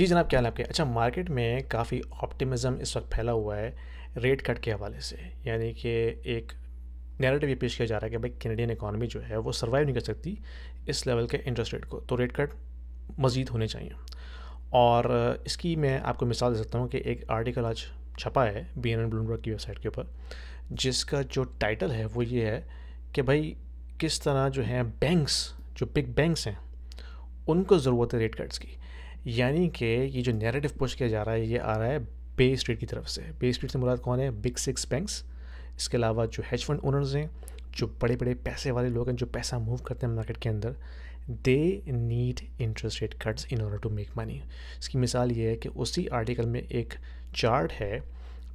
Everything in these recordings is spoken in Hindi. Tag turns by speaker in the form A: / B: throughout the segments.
A: जी जनाब क्या आपके अच्छा मार्केट में काफ़ी ऑप्टिमिज़म इस वक्त फैला हुआ है रेट कट के हवाले से यानी कि एक नैरेटिव ये पेश किया जा रहा है कि भाई कैनेडियन इकानमी जो है वो सर्वाइव नहीं कर सकती इस लेवल के इंटरेस्ट रेट को तो रेट कट मज़ीद होने चाहिए और इसकी मैं आपको मिसाल दे सकता हूँ कि एक आर्टिकल आज छपा है बी एन एन ब्लूमबर्ग की वेबसाइट के ऊपर जिसका जो टाइटल है वो ये है कि भाई किस तरह जो है बैंक्स जो बिग बैंक्स हैं उनको ज़रूरत है रेट कट्स की यानी कि ये जो नैरेटिव पुश किया जा रहा है ये आ रहा है बे स्ट्रीट की तरफ से बे स्ट्रीट से मुराद कौन है बिग सिक्स बैंक्स इसके अलावा जो हेज फंड ओनर्स हैं जो बड़े बड़े पैसे वाले लोग हैं जो पैसा मूव करते हैं मार्केट के अंदर they need interest rate cuts in order to make money इसकी मिसाल ये है कि उसी आर्टिकल में एक चार्ट है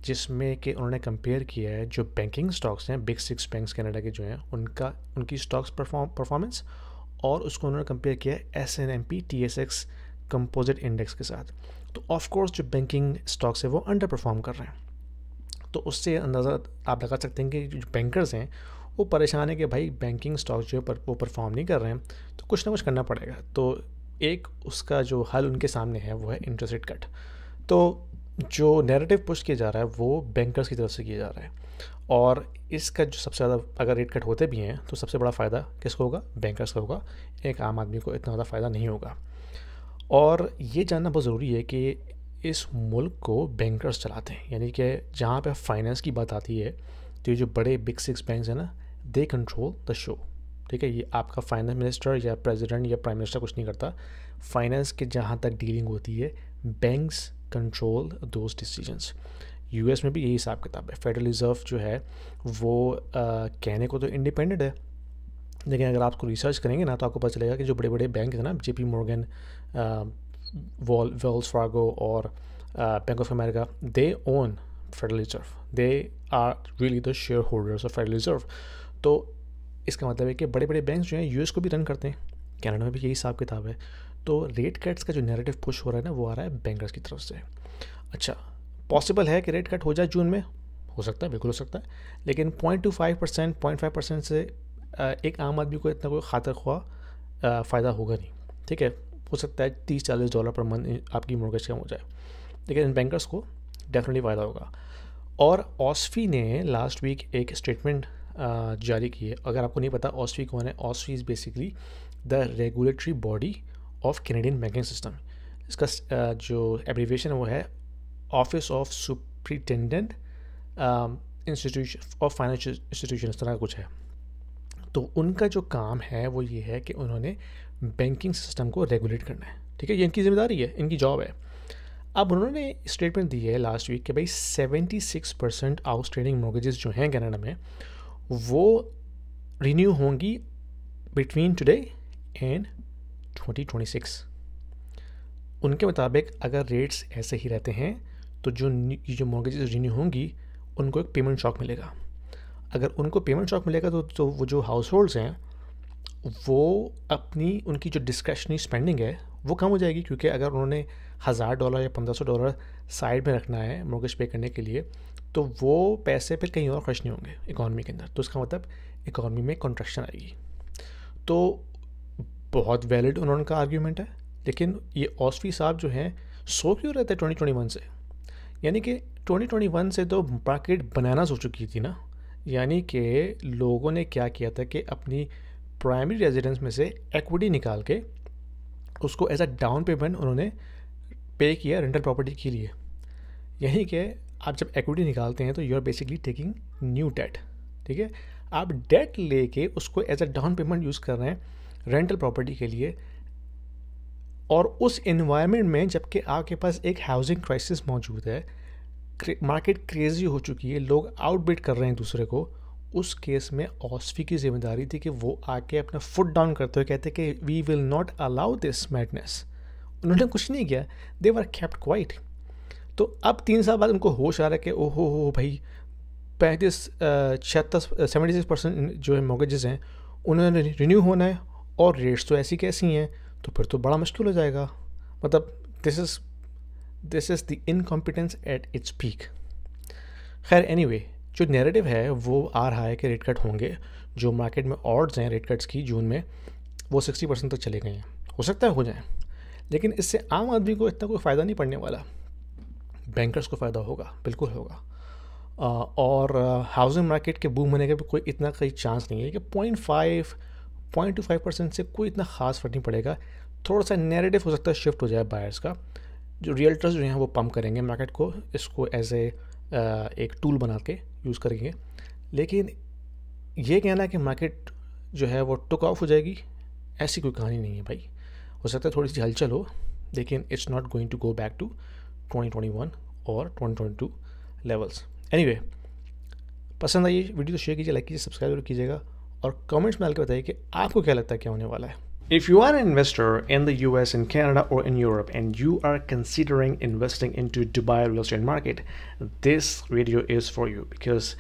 A: जिसमें कि उन्होंने कंपेयर किया है जो बैंकिंग स्टॉक्स हैं बिग सिक्स बैंक्स कनाडा के जो हैं उनका उनकी स्टॉक्स परफॉर्मेंस और उसको उन्होंने कंपेयर किया है S N M P T S X composite index के साथ तो ऑफ कोर्स जो बैंकिंग स्टॉक्स है वो अंडर परफॉर्म कर रहे हैं तो उससे अंदाज़ा आप लगा सकते हैं कि जो बैंकर्स हैं वो परेशान है कि भाई बैंकिंग स्टॉक्स जो है पर, वो परफॉर्म नहीं कर रहे हैं तो कुछ ना कुछ करना पड़ेगा तो एक उसका जो हल उनके सामने है वो है इंटरेस्ट रेट कट तो जो नैरेटिव पुश किया जा रहा है वो बैंकर्स की तरफ से किया जा रहा है और इसका जो सबसे ज़्यादा अगर रेट कट होते भी हैं तो सबसे बड़ा फ़ायदा किसको होगा बैंकर्स का होगा एक आम आदमी को इतना ज़्यादा फ़ायदा नहीं होगा और ये जानना बहुत ज़रूरी है कि इस मुल्क को बैंकर्स चलाते हैं यानी कि जहाँ पे फाइनेंस की बात आती है तो ये जो बड़े बिग सिक्स बैंक हैं ना दे कंट्रोल द शो ठीक है ये आपका फाइनेंस मिनिस्टर या प्रेसिडेंट या प्राइम मिनिस्टर कुछ नहीं करता फाइनेंस के जहाँ तक डीलिंग होती है banks control those decisions US में भी यही हिसाब किताब है फेडरल रिज़र्व जो है वो आ, कहने को तो इंडिपेंडेंट है लेकिन अगर आपको रिसर्च करेंगे ना तो आपको पता चलेगा कि जो बड़े बड़े बैंक हैं ना J P Morgan wall Wells Fargo और Bank of America they own Federal Reserve they are really the shareholders of Federal Reserve तो इसका मतलब है कि बड़े बड़े बैंक जो हैं यूएस को भी रन करते हैं कनाडा में भी यही हिसाब किताब है तो रेट कट्स का जो नेगेटिव पुश हो रहा है ना वो आ रहा है बैंकर्स की तरफ से अच्छा पॉसिबल है कि रेट कट हो जाए जून में हो सकता है बिल्कुल हो सकता है लेकिन point two five percent point five percent से एक आम आदमी को इतना कोई खातर खुआ फ़ायदा होगा नहीं ठीक है हो सकता है तीस चालीस डॉलर पर मंथ आपकी मोर्गेज कम हो जाए लेकिन इन बैंकर्स को डेफिनेटली फ़ायदा होगा और ऑसफी ने लास्ट वीक एक स्टेटमेंट जारी की है अगर आपको नहीं पता ऑसफी कौन है OSFI is basically the regulatory body of Canadian banking system इसका जो एब्रीवेशन है वो है office of superintendent institution of financial institution इस तरह का कुछ है तो उनका जो काम है वो ये है कि उन्होंने बैंकिंग सिस्टम को रेगुलेट करना है ठीक है ये इनकी जिम्मेदारी है इनकी जॉब है अब उन्होंने स्टेटमेंट दी है लास्ट वीक कि भाई 76 परसेंट आउट ट्रेडिंग मोगेजेस जो हैं कनाडा में वो रिन्यू होंगी बिटवीन टुडे एंड 2026 उनके मुताबिक अगर रेट्स ऐसे ही रहते हैं तो जो जो मॉर्गेजेस रिन्यू होंगी उनको एक पेमेंट शॉक मिलेगा अगर उनको पेमेंट शॉक मिलेगा तो तो वो जो हाउस होल्ड्स हैं वो अपनी उनकी जो डिस्क्रेशनरी स्पेंडिंग है वो कम हो जाएगी क्योंकि अगर उन्होंने हज़ार डॉलर या पंद्रह सौ डॉलर साइड में रखना है मोर्गेज पे करने के लिए तो वो पैसे पर कहीं और खर्च नहीं होंगे इकॉनमी के अंदर तो इसका मतलब इकॉनमी में कंट्रक्शन आएगी तो बहुत वैलिड उन्होंने का आर्ग्यूमेंट है लेकिन ये ऑस्फी साहब जो हैं सो क्यों रहते हैं ट्वेंटी ट्वेंटी वन से यानी कि ट्वेंटी ट्वेंटी वन से तो मार्केट बनाना हो चुकी थी ना यानी कि लोगों ने क्या किया था कि अपनी प्राइमरी रेजिडेंस में से एक्विटी निकाल के उसको एज अ डाउन पेमेंट उन्होंने पे किया रेंटल प्रॉपर्टी के लिए यही कि आप जब एक्विटी निकालते हैं तो you are basically taking new debt ठीक है आप डेट लेके उसको as a down payment use कर रहे हैं रेंटल प्रॉपर्टी के लिए और उस इन्वायरमेंट में जबकि आपके पास एक हाउसिंग क्राइसिस मौजूद है मार्केट क्रेजी हो चुकी है लोग आउटबिट कर रहे हैं दूसरे को उस केस में ऑस्फी की जिम्मेदारी थी कि वो आके अपना फुट डाउन करते हुए कहते कि we will not allow this madness उन्होंने कुछ नहीं किया दे वर केप्ट क्वाइट तो अब तीन साल बाद उनको होश आ रहा है कि ओहो हो भाई पैंतीस छिहत्तर सेवेंटी सिक्स परसेंट जो है मोगेजेस हैं उन्होंने रिन्यू होना है और रेट्स तो ऐसी कैसी हैं तो फिर तो बड़ा मुश्किल हो जाएगा मतलब this is this is the incompetence at its peak खैर एनीवे जो नैरेटिव है वो आ रहा है कि रेट कट होंगे जो मार्केट में ऑर्ड्स हैं रेट कट्स की जून में वो सिक्सटी परसेंट तक चले गए हैं हो सकता है हो जाए लेकिन इससे आम आदमी को इतना कोई फ़ायदा नहीं पड़ने वाला बैंकर्स को फ़ायदा होगा बिल्कुल होगा और हाउसिंग मार्केट के बूम होने का भी कोई इतना कोई चांस नहीं है कि point five point two five percent से कोई इतना ख़ास फर्क नहीं पड़ेगा थोड़ा सा नेरेटिव हो सकता है शिफ्ट हो जाए बायर्स का जो रियल्टर्स जो हैं वो पम्प करेंगे मार्केट को इसको एज ए एक टूल बना के यूज़ करेंगे लेकिन ये कहना है कि मार्केट जो है वो टुक ऑफ हो जाएगी ऐसी कोई कहानी नहीं है भाई हो सकता है थोड़ी सी हलचल हो लेकिन it's not going to go back to 2021 और 2022 लेवल्स एनीवे पसंद आई वीडियो तो शेयर कीजिए लाइक कीजिए सब्सक्राइब कीजिएगा और कमेंट्स में डाल के बताइए कि आपको क्या लगता है क्या होने वाला है If you are an investor in the US, in Canada, or in Europe, and you are considering investing into Dubai real estate market, this video is for you because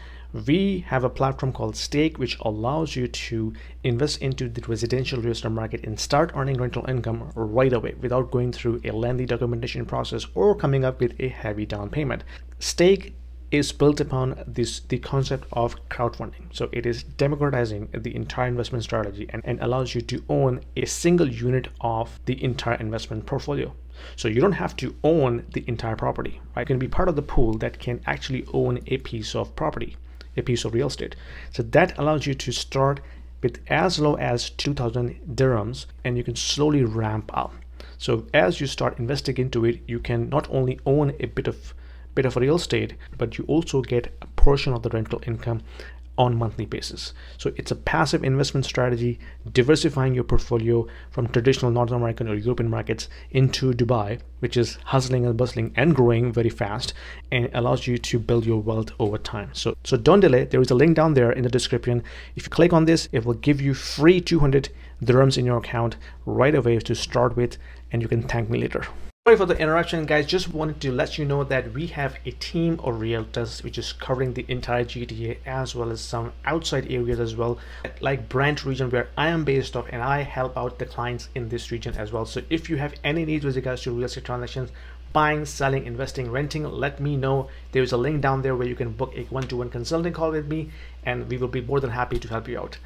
A: we have a platform called Stake, which allows you to invest into the residential real estate market and start earning rental income right away without going through a lengthy documentation process or coming up with a heavy down payment. Stake is built upon this the concept of crowdfunding. So it is democratizing the entire investment strategy and, and allows you to own a single unit of the entire investment portfolio. So you don't have to own the entire property, right? You can be part of the pool that can actually own a piece of property, a piece of real estate. So that allows you to start with as low as 2000 dirhams and you can slowly ramp up. So as you start investing into it, you can not only own a bit of bit of a real estate but you also get a portion of the rental income on monthly basis so it's a passive investment strategy diversifying your portfolio from traditional north american or european markets into dubai which is hustling and bustling and growing very fast and allows you to build your wealth over time so so don't delay there is a link down there in the description if you click on this it will give you free 200 dirhams in your account right away to start with and you can thank me later Sorry for the interruption guys, just wanted to let you know that we have a team of realtors which is covering the entire GTA as well as some outside areas as well like Brent region where I am based off and I help out the clients in this region as well. So if you have any needs with regards to real estate transactions, buying, selling, investing, renting, let me know. There is a link down there where you can book a one-to-one -one consulting call with me and we will be more than happy to help you out.